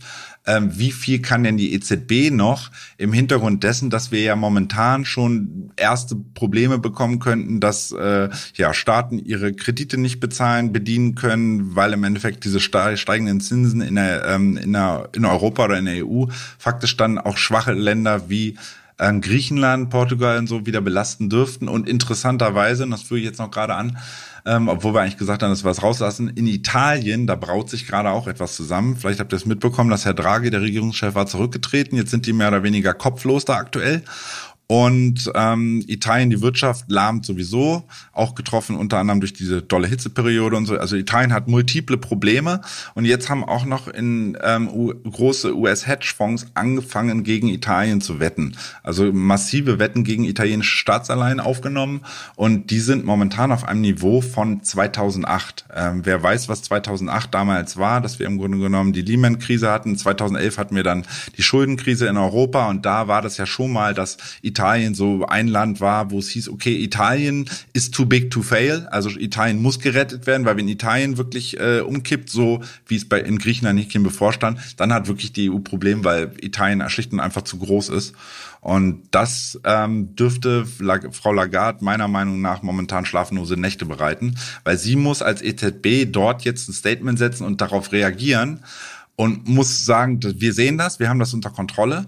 [SPEAKER 2] ähm, wie viel kann denn die EZB noch im Hintergrund dessen, dass wir ja momentan schon erste Probleme bekommen könnten, dass äh, ja Staaten ihre Kredite nicht bezahlen, bedienen können, weil im Endeffekt diese steigenden Zinsen in der, ähm, in der in Europa oder in der EU faktisch dann auch schwache Länder wie ähm, Griechenland, Portugal und so wieder belasten dürften. Und interessanterweise, und das führe ich jetzt noch gerade an, ähm, obwohl wir eigentlich gesagt haben, dass wir es rauslassen, in Italien, da braut sich gerade auch etwas zusammen. Vielleicht habt ihr es mitbekommen, dass Herr Draghi, der Regierungschef, war zurückgetreten. Jetzt sind die mehr oder weniger kopflos da aktuell. Und ähm, Italien, die Wirtschaft lahmt sowieso, auch getroffen unter anderem durch diese dolle Hitzeperiode und so. Also Italien hat multiple Probleme und jetzt haben auch noch in ähm, große US-Hedgefonds angefangen, gegen Italien zu wetten. Also massive Wetten gegen italienische Staatsanleihen aufgenommen und die sind momentan auf einem Niveau von 2008. Ähm, wer weiß, was 2008 damals war, dass wir im Grunde genommen die Lehman-Krise hatten. 2011 hatten wir dann die Schuldenkrise in Europa und da war das ja schon mal, dass Italien Italien so ein Land war, wo es hieß, okay, Italien ist too big to fail, also Italien muss gerettet werden, weil wenn Italien wirklich äh, umkippt, so wie es bei in Griechenland nicht bevorstand, dann hat wirklich die EU Problem, weil Italien schlicht und einfach zu groß ist. Und das ähm, dürfte Frau Lagarde meiner Meinung nach momentan schlaflose Nächte bereiten, weil sie muss als EZB dort jetzt ein Statement setzen und darauf reagieren und muss sagen, wir sehen das, wir haben das unter Kontrolle.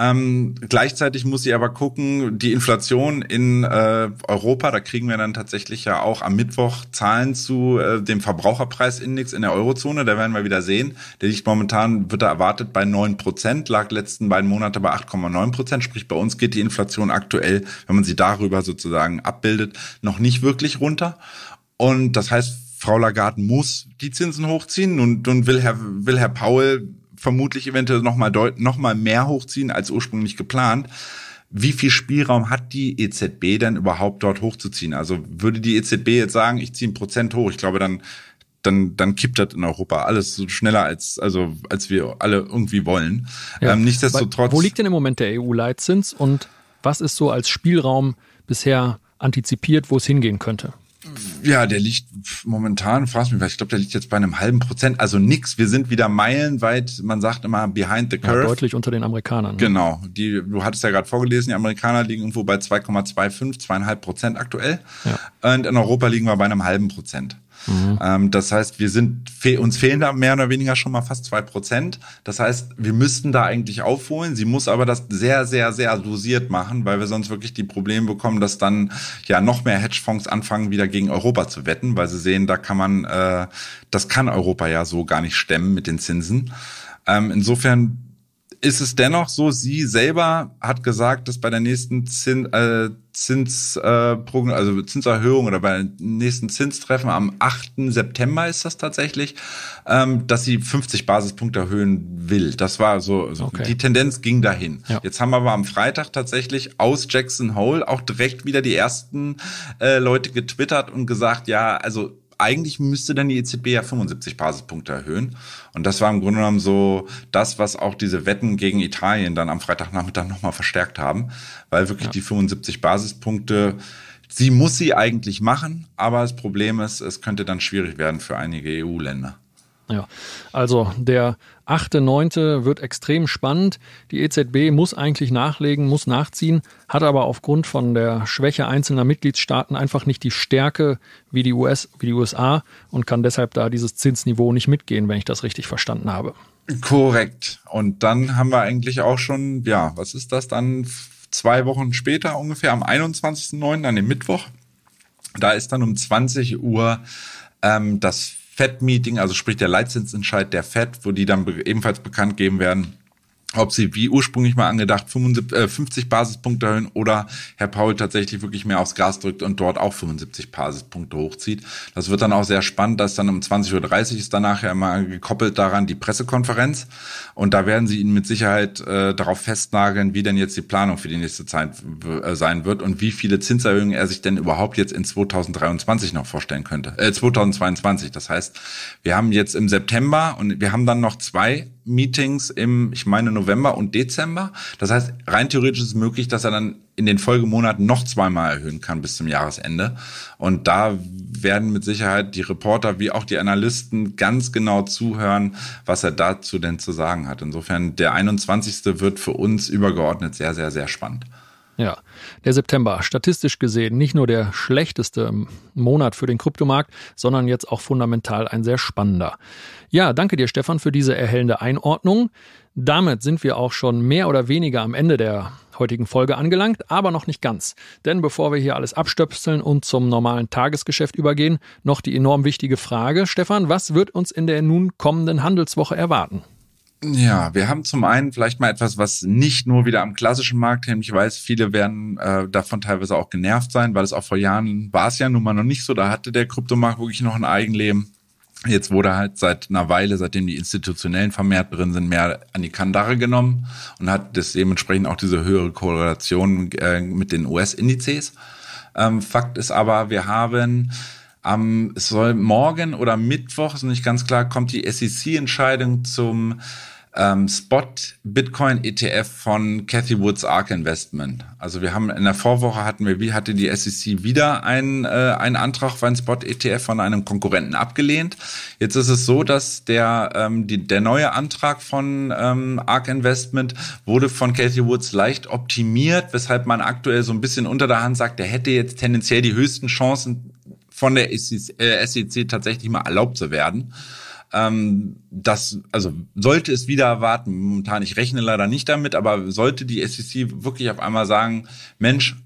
[SPEAKER 2] Ähm, gleichzeitig muss sie aber gucken, die Inflation in äh, Europa, da kriegen wir dann tatsächlich ja auch am Mittwoch Zahlen zu äh, dem Verbraucherpreisindex in der Eurozone, da werden wir wieder sehen. Der liegt momentan, wird er erwartet, bei neun Prozent, lag letzten beiden Monate bei 8,9 Prozent. Sprich, bei uns geht die Inflation aktuell, wenn man sie darüber sozusagen abbildet, noch nicht wirklich runter. Und das heißt, Frau Lagarde muss die Zinsen hochziehen. Nun, nun will, Herr, will Herr Paul vermutlich eventuell nochmal noch mal mehr hochziehen als ursprünglich geplant. Wie viel Spielraum hat die EZB denn überhaupt dort hochzuziehen? Also würde die EZB jetzt sagen, ich ziehe ein Prozent hoch, ich glaube, dann, dann, dann kippt das in Europa alles so schneller als, also, als wir alle irgendwie wollen. Ja. Ähm, nichtsdestotrotz. Wo liegt
[SPEAKER 1] denn im Moment der EU-Leitzins und was ist so als Spielraum bisher antizipiert, wo es hingehen könnte?
[SPEAKER 2] Ja, der liegt momentan, fragst mich, weil ich glaube, der liegt jetzt bei einem halben Prozent, also nix. Wir sind wieder meilenweit, man sagt immer behind the curve. Ja, deutlich
[SPEAKER 1] unter den Amerikanern. Ne? Genau.
[SPEAKER 2] Die, du hattest ja gerade vorgelesen, die Amerikaner liegen irgendwo bei 2,25, zweieinhalb Prozent aktuell. Ja. Und in Europa liegen wir bei einem halben Prozent. Mhm. Ähm, das heißt, wir sind, uns fehlen da mehr oder weniger schon mal fast zwei Prozent. Das heißt, wir müssten da eigentlich aufholen. Sie muss aber das sehr, sehr, sehr dosiert machen, weil wir sonst wirklich die Probleme bekommen, dass dann ja noch mehr Hedgefonds anfangen, wieder gegen Europa zu wetten, weil sie sehen, da kann man, äh, das kann Europa ja so gar nicht stemmen mit den Zinsen. Ähm, insofern ist es dennoch so, sie selber hat gesagt, dass bei der nächsten Zin, äh, Zins, äh, also Zinserhöhung oder bei dem nächsten Zinstreffen am 8. September ist das tatsächlich, ähm, dass sie 50 Basispunkte erhöhen will. Das war so, so okay. die Tendenz ging dahin. Ja. Jetzt haben wir aber am Freitag tatsächlich aus Jackson Hole auch direkt wieder die ersten äh, Leute getwittert und gesagt, ja, also eigentlich müsste dann die EZB ja 75 Basispunkte erhöhen. Und das war im Grunde genommen so das, was auch diese Wetten gegen Italien dann am Freitagnachmittag nochmal verstärkt haben, weil wirklich ja. die 75 Basispunkte, sie muss sie eigentlich machen, aber das Problem ist, es könnte dann schwierig werden für einige EU-Länder.
[SPEAKER 1] Ja, also der 8.9. wird extrem spannend. Die EZB muss eigentlich nachlegen, muss nachziehen, hat aber aufgrund von der Schwäche einzelner Mitgliedstaaten einfach nicht die Stärke wie die, US, wie die USA und kann deshalb da dieses Zinsniveau nicht mitgehen, wenn ich das richtig verstanden
[SPEAKER 2] habe. Korrekt. Und dann haben wir eigentlich auch schon, ja, was ist das dann? Zwei Wochen später ungefähr, am 21.9., an dem Mittwoch. Da ist dann um 20 Uhr ähm, das FED-Meeting, also sprich der Leitzinsentscheid der FED, wo die dann ebenfalls bekannt geben werden, ob sie wie ursprünglich mal angedacht 50 äh, Basispunkte erhöhen oder Herr Paul tatsächlich wirklich mehr aufs Gas drückt und dort auch 75 Basispunkte hochzieht. Das wird dann auch sehr spannend, dass dann um 20.30 Uhr ist danach ja immer gekoppelt daran die Pressekonferenz und da werden sie ihn mit Sicherheit äh, darauf festnageln, wie denn jetzt die Planung für die nächste Zeit äh, sein wird und wie viele Zinserhöhungen er sich denn überhaupt jetzt in 2023 noch vorstellen könnte, äh, 2022. Das heißt, wir haben jetzt im September und wir haben dann noch zwei Meetings im, ich meine November und Dezember. Das heißt, rein theoretisch ist es möglich, dass er dann in den Folgemonaten noch zweimal erhöhen kann bis zum Jahresende. Und da werden mit Sicherheit die Reporter wie auch die Analysten ganz genau zuhören, was er dazu denn zu sagen hat. Insofern, der 21. wird für uns übergeordnet sehr, sehr, sehr spannend.
[SPEAKER 1] Ja, der September, statistisch gesehen nicht nur der schlechteste Monat für den Kryptomarkt, sondern jetzt auch fundamental ein sehr spannender. Ja, danke dir, Stefan, für diese erhellende Einordnung. Damit sind wir auch schon mehr oder weniger am Ende der heutigen Folge angelangt, aber noch nicht ganz. Denn bevor wir hier alles abstöpseln und zum normalen Tagesgeschäft übergehen, noch die enorm wichtige Frage, Stefan, was wird uns in der nun kommenden Handelswoche erwarten?
[SPEAKER 2] Ja, wir haben zum einen vielleicht mal etwas, was nicht nur wieder am klassischen Markt hängt. Ich weiß, viele werden äh, davon teilweise auch genervt sein, weil es auch vor Jahren war es ja nun mal noch nicht so. Da hatte der Kryptomarkt wirklich noch ein Eigenleben. Jetzt wurde halt seit einer Weile, seitdem die Institutionellen vermehrt drin sind, mehr an die Kandare genommen und hat das dementsprechend auch diese höhere Korrelation äh, mit den US-Indizes. Ähm, Fakt ist aber, wir haben am, es soll morgen oder Mittwoch, ist nicht ganz klar, kommt die SEC-Entscheidung zum ähm, Spot Bitcoin ETF von Cathy Woods Ark Investment. Also wir haben in der Vorwoche hatten wir, wie hatte die SEC wieder einen, äh, einen Antrag für einen Spot ETF von einem Konkurrenten abgelehnt. Jetzt ist es so, dass der, ähm, die, der neue Antrag von ähm, Ark Investment wurde von Cathy Woods leicht optimiert, weshalb man aktuell so ein bisschen unter der Hand sagt, der hätte jetzt tendenziell die höchsten Chancen von der SEC äh, e tatsächlich mal erlaubt zu werden. Ähm, das, also sollte es wieder erwarten, momentan, ich rechne leider nicht damit, aber sollte die SEC wirklich auf einmal sagen, Mensch,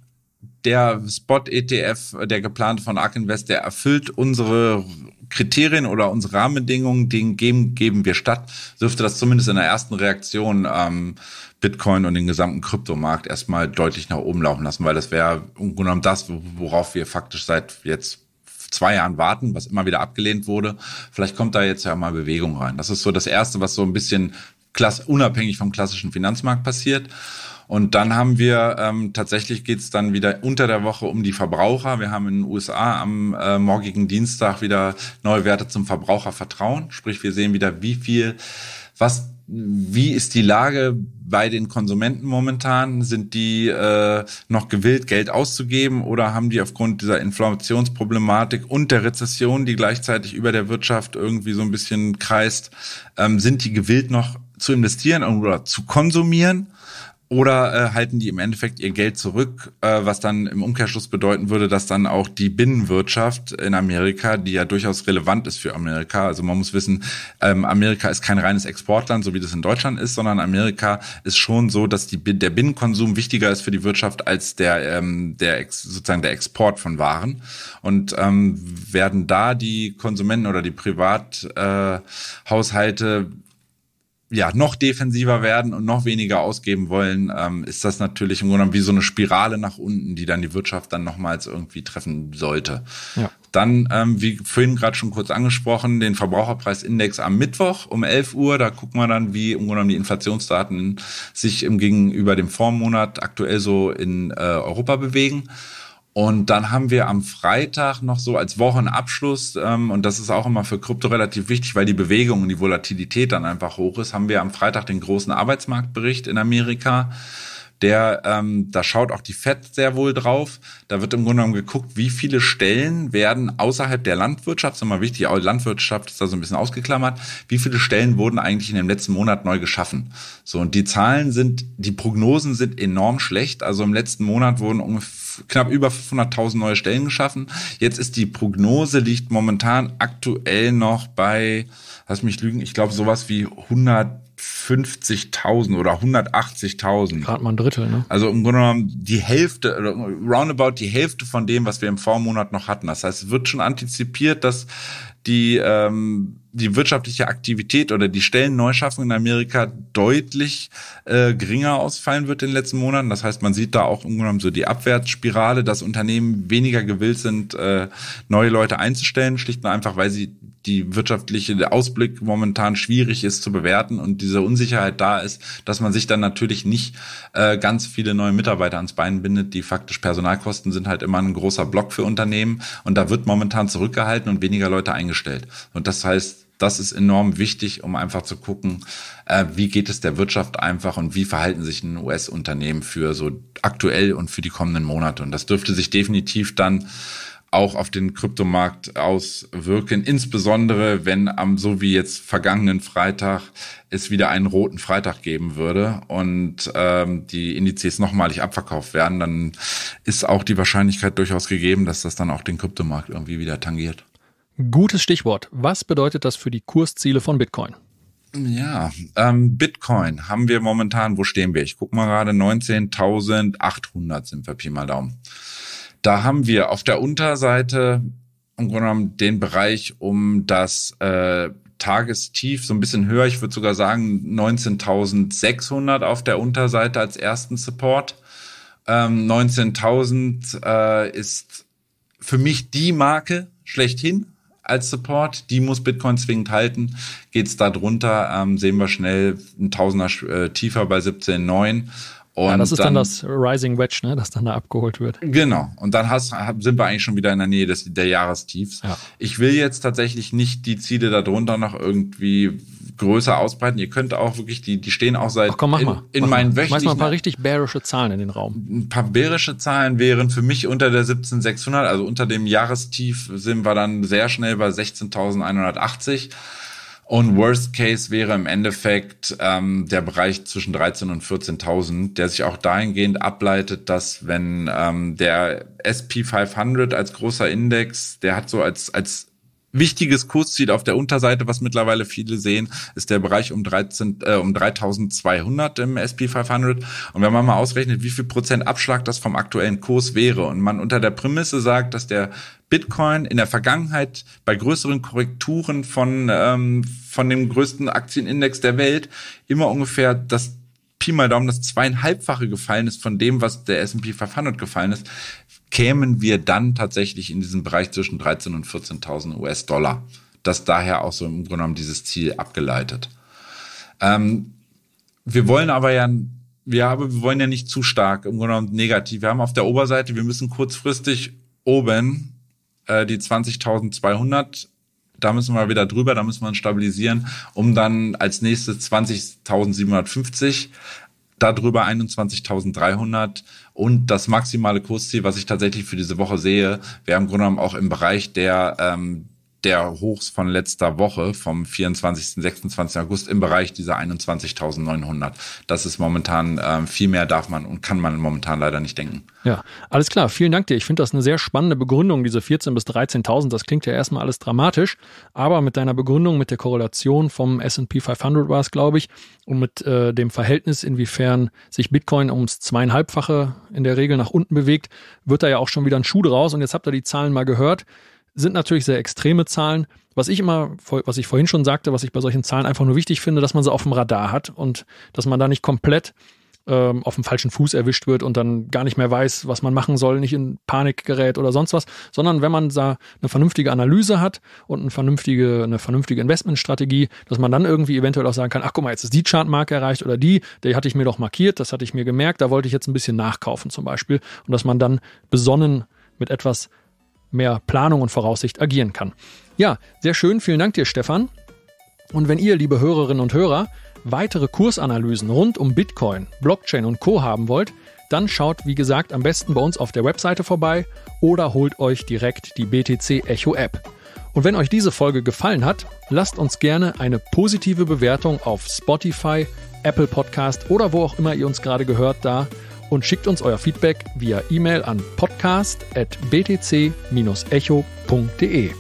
[SPEAKER 2] der Spot-ETF, der geplante von ARK Invest, der erfüllt unsere Kriterien oder unsere Rahmenbedingungen, den geben, geben wir statt, dürfte das zumindest in der ersten Reaktion ähm, Bitcoin und den gesamten Kryptomarkt erstmal deutlich nach oben laufen lassen, weil das wäre im genommen das, worauf wir faktisch seit jetzt zwei Jahren warten, was immer wieder abgelehnt wurde. Vielleicht kommt da jetzt ja mal Bewegung rein. Das ist so das Erste, was so ein bisschen klass unabhängig vom klassischen Finanzmarkt passiert. Und dann haben wir ähm, tatsächlich geht's dann wieder unter der Woche um die Verbraucher. Wir haben in den USA am äh, morgigen Dienstag wieder neue Werte zum Verbrauchervertrauen. Sprich, wir sehen wieder, wie viel, was, wie ist die Lage bei den Konsumenten momentan? Sind die äh, noch gewillt, Geld auszugeben oder haben die aufgrund dieser Inflationsproblematik und der Rezession, die gleichzeitig über der Wirtschaft irgendwie so ein bisschen kreist, ähm, sind die gewillt noch zu investieren oder zu konsumieren? Oder äh, halten die im Endeffekt ihr Geld zurück, äh, was dann im Umkehrschluss bedeuten würde, dass dann auch die Binnenwirtschaft in Amerika, die ja durchaus relevant ist für Amerika, also man muss wissen, ähm, Amerika ist kein reines Exportland, so wie das in Deutschland ist, sondern Amerika ist schon so, dass die, der Binnenkonsum wichtiger ist für die Wirtschaft als der, ähm, der ex, sozusagen der Export von Waren. Und ähm, werden da die Konsumenten oder die Privathaushalte äh, Haushalte ja, noch defensiver werden und noch weniger ausgeben wollen, ähm, ist das natürlich im Grunde genommen wie so eine Spirale nach unten, die dann die Wirtschaft dann nochmals irgendwie treffen sollte. Ja. Dann, ähm, wie vorhin gerade schon kurz angesprochen, den Verbraucherpreisindex am Mittwoch um 11 Uhr. Da gucken wir dann, wie im Grunde genommen die Inflationsdaten sich im gegenüber dem Vormonat aktuell so in äh, Europa bewegen. Und dann haben wir am Freitag noch so als Wochenabschluss, ähm, und das ist auch immer für Krypto relativ wichtig, weil die Bewegung und die Volatilität dann einfach hoch ist, haben wir am Freitag den großen Arbeitsmarktbericht in Amerika. Der, ähm, da schaut auch die FED sehr wohl drauf. Da wird im Grunde genommen geguckt, wie viele Stellen werden außerhalb der Landwirtschaft, ist immer wichtig, auch Landwirtschaft ist da so ein bisschen ausgeklammert, wie viele Stellen wurden eigentlich in dem letzten Monat neu geschaffen. So, und die Zahlen sind, die Prognosen sind enorm schlecht. Also im letzten Monat wurden ungefähr knapp über 500.000 neue Stellen geschaffen. Jetzt ist die Prognose liegt momentan aktuell noch bei, lass mich lügen, ich glaube sowas wie 100 50.000 oder 180.000. Gerade mal ein Drittel, ne? Also im Grunde genommen die Hälfte, roundabout die Hälfte von dem, was wir im Vormonat noch hatten. Das heißt, es wird schon antizipiert, dass die ähm, die wirtschaftliche Aktivität oder die Stellenneuschaffung in Amerika deutlich äh, geringer ausfallen wird in den letzten Monaten. Das heißt, man sieht da auch ungenommen so die Abwärtsspirale, dass Unternehmen weniger gewillt sind, äh, neue Leute einzustellen, schlicht und einfach, weil sie die wirtschaftliche Ausblick momentan schwierig ist zu bewerten und diese Unsicherheit da ist, dass man sich dann natürlich nicht äh, ganz viele neue Mitarbeiter ans Bein bindet, die faktisch Personalkosten sind halt immer ein großer Block für Unternehmen und da wird momentan zurückgehalten und weniger Leute eingestellt. Und das heißt, das ist enorm wichtig, um einfach zu gucken, äh, wie geht es der Wirtschaft einfach und wie verhalten sich ein US-Unternehmen für so aktuell und für die kommenden Monate. Und das dürfte sich definitiv dann auch auf den Kryptomarkt auswirken, insbesondere wenn am so wie jetzt vergangenen Freitag es wieder einen roten Freitag geben würde und ähm, die Indizes nochmalig abverkauft werden, dann ist auch die Wahrscheinlichkeit durchaus gegeben, dass das dann auch den Kryptomarkt irgendwie wieder tangiert.
[SPEAKER 1] Gutes Stichwort. Was bedeutet das für die Kursziele von Bitcoin?
[SPEAKER 2] Ja, ähm, Bitcoin haben wir momentan, wo stehen wir? Ich guck mal gerade, 19.800 sind wir Pi mal Daumen. Da haben wir auf der Unterseite im Grunde genommen den Bereich um das äh, Tagestief, so ein bisschen höher, ich würde sogar sagen 19.600 auf der Unterseite als ersten Support. Ähm, 19.000 äh, ist für mich die Marke schlechthin, als Support, die muss Bitcoin zwingend halten. Geht's da drunter, ähm, sehen wir schnell ein Tausender äh, tiefer bei 17,9. Und ja, das ist dann, dann, das Rising
[SPEAKER 1] Wedge, ne, das dann da abgeholt wird. Genau.
[SPEAKER 2] Und dann hast, sind wir eigentlich schon wieder in der Nähe des, der Jahrestiefs. Ja. Ich will jetzt tatsächlich nicht die Ziele darunter noch irgendwie größer ausbreiten. Ihr könnt auch wirklich, die, die stehen auch seit Ach komm, mach in, mal. in mach meinen wöchentlichen... Schmeiß mal ein paar richtig bärische Zahlen in den Raum. Ein paar bärische Zahlen wären für mich unter der 17600, also unter dem Jahrestief sind wir dann sehr schnell bei 16180. Und Worst Case wäre im Endeffekt ähm, der Bereich zwischen 13.000 und 14.000, der sich auch dahingehend ableitet, dass wenn ähm, der SP 500 als großer Index, der hat so als, als wichtiges Kursziel auf der Unterseite, was mittlerweile viele sehen, ist der Bereich um 13, äh, um 3200 im SP 500. Und wenn man mal ausrechnet, wie viel Prozent Abschlag das vom aktuellen Kurs wäre und man unter der Prämisse sagt, dass der Bitcoin in der Vergangenheit bei größeren Korrekturen von, ähm, von dem größten Aktienindex der Welt immer ungefähr das Pi mal Daumen das zweieinhalbfache gefallen ist von dem, was der S&P 500 gefallen ist, kämen wir dann tatsächlich in diesen Bereich zwischen 13.000 und 14.000 US-Dollar. Das daher auch so im Grunde genommen dieses Ziel abgeleitet. Ähm, wir wollen aber ja, wir, haben, wir wollen ja nicht zu stark, im Grunde genommen negativ. Wir haben auf der Oberseite, wir müssen kurzfristig oben äh, die 20.200 da müssen wir wieder drüber, da müssen wir uns stabilisieren, um dann als nächstes 20.750 darüber 21.300 und das maximale Kursziel, was ich tatsächlich für diese Woche sehe, wäre im Grunde genommen auch im Bereich der ähm, der Hochs von letzter Woche vom 24. 26. August im Bereich dieser 21.900. Das ist momentan äh, viel mehr darf man und kann man momentan leider nicht denken.
[SPEAKER 1] Ja, alles klar. Vielen Dank dir. Ich finde das eine sehr spannende Begründung, diese 14 bis 13.000. Das klingt ja erstmal alles dramatisch, aber mit deiner Begründung, mit der Korrelation vom S&P 500 war es, glaube ich, und mit äh, dem Verhältnis, inwiefern sich Bitcoin ums zweieinhalbfache in der Regel nach unten bewegt, wird da ja auch schon wieder ein Schuh draus. Und jetzt habt ihr die Zahlen mal gehört sind natürlich sehr extreme Zahlen. Was ich immer, was ich vorhin schon sagte, was ich bei solchen Zahlen einfach nur wichtig finde, dass man sie auf dem Radar hat und dass man da nicht komplett ähm, auf dem falschen Fuß erwischt wird und dann gar nicht mehr weiß, was man machen soll, nicht in Panik gerät oder sonst was, sondern wenn man da eine vernünftige Analyse hat und eine vernünftige, eine vernünftige Investmentstrategie, dass man dann irgendwie eventuell auch sagen kann, ach guck mal, jetzt ist die Chartmarke erreicht oder die, die hatte ich mir doch markiert, das hatte ich mir gemerkt, da wollte ich jetzt ein bisschen nachkaufen zum Beispiel und dass man dann besonnen mit etwas mehr Planung und Voraussicht agieren kann. Ja, sehr schön. Vielen Dank dir, Stefan. Und wenn ihr, liebe Hörerinnen und Hörer, weitere Kursanalysen rund um Bitcoin, Blockchain und Co haben wollt, dann schaut, wie gesagt, am besten bei uns auf der Webseite vorbei oder holt euch direkt die BTC Echo App. Und wenn euch diese Folge gefallen hat, lasst uns gerne eine positive Bewertung auf Spotify, Apple Podcast oder wo auch immer ihr uns gerade gehört da und schickt uns euer Feedback via E-Mail an podcast.btc-echo.de.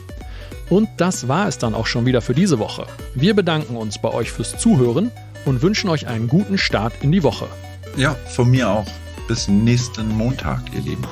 [SPEAKER 1] Und das war es dann auch schon wieder für diese Woche. Wir bedanken uns bei euch fürs Zuhören und wünschen euch einen guten Start in die Woche. Ja, von mir auch. Bis nächsten
[SPEAKER 2] Montag, ihr Lieben.